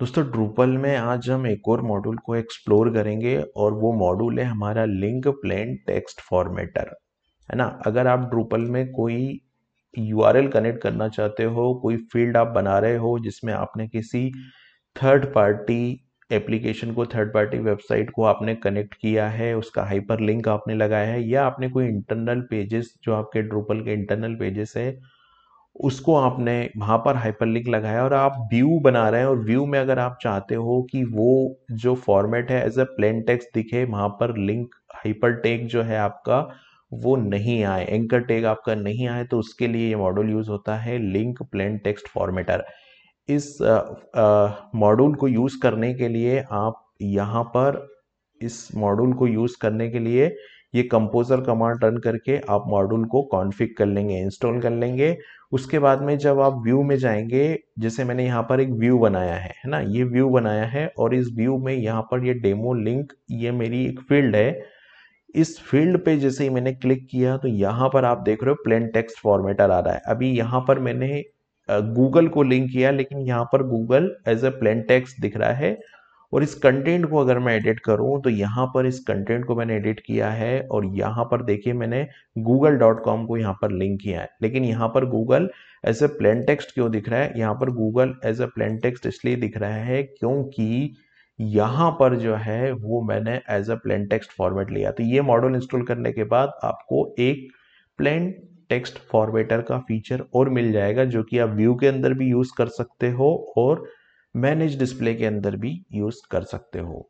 दोस्तों ड्रूपल में आज हम एक और मॉड्यूल को एक्सप्लोर करेंगे और वो मॉड्यूल है हमारा लिंक प्लेन टेक्स्ट फॉर्मेटर है ना अगर आप ड्रूपल में कोई यू कनेक्ट करना चाहते हो कोई फील्ड आप बना रहे हो जिसमें आपने किसी थर्ड पार्टी एप्लीकेशन को थर्ड पार्टी वेबसाइट को आपने कनेक्ट किया है उसका हाइपर लिंक आपने लगाया है या आपने कोई इंटरनल पेजेस जो आपके ड्रूपल के इंटरनल पेजेस है उसको आपने वहाँ पर हाइपरलिंक लगाया और आप व्यू बना रहे हैं और व्यू में अगर आप चाहते हो कि वो जो फॉर्मेट है एज अ प्लेन टेक्स्ट दिखे वहाँ पर लिंक हाइपर टेक जो है आपका वो नहीं आए एंकर टेग आपका नहीं आए तो उसके लिए ये मॉड्यूल यूज़ होता है लिंक प्लेन टेक्स्ट फॉर्मेटर इस मॉड्यूल को यूज़ करने के लिए आप यहाँ पर इस मॉड्यूल को यूज़ करने के लिए ये कंपोजर कमांड रन करके आप मॉड्यूल को कॉन्फ़िग कर लेंगे इंस्टॉल कर लेंगे उसके बाद में जब आप व्यू में जाएंगे जैसे मैंने यहाँ पर एक व्यू बनाया है है ना ये व्यू बनाया है और इस व्यू में यहाँ पर ये डेमो लिंक ये मेरी एक फील्ड है इस फील्ड पे जैसे ही मैंने क्लिक किया तो यहाँ पर आप देख रहे हो प्लेन टेक्स्ट फॉर्मेटर आ रहा है अभी यहाँ पर मैंने गूगल को लिंक किया लेकिन यहाँ पर Google as a plain text दिख रहा है और इस कंटेंट को अगर मैं एडिट करूं तो यहाँ पर इस कंटेंट को मैंने एडिट किया है और यहाँ पर देखिए मैंने गूगल डॉट कॉम को यहाँ पर लिंक किया है लेकिन यहाँ पर Google as a plain text क्यों दिख रहा है यहाँ पर Google as a plain text इसलिए दिख रहा है क्योंकि यहाँ पर जो है वो मैंने as a plain text format लिया तो ये मॉडल इंस्टॉल करने के बाद आपको एक प्लेन टेक्स्ट फॉर्मेटर का फीचर और मिल जाएगा जो कि आप व्यू के अंदर भी यूज कर सकते हो और मैनेज डिस्प्ले के अंदर भी यूज़ कर सकते हो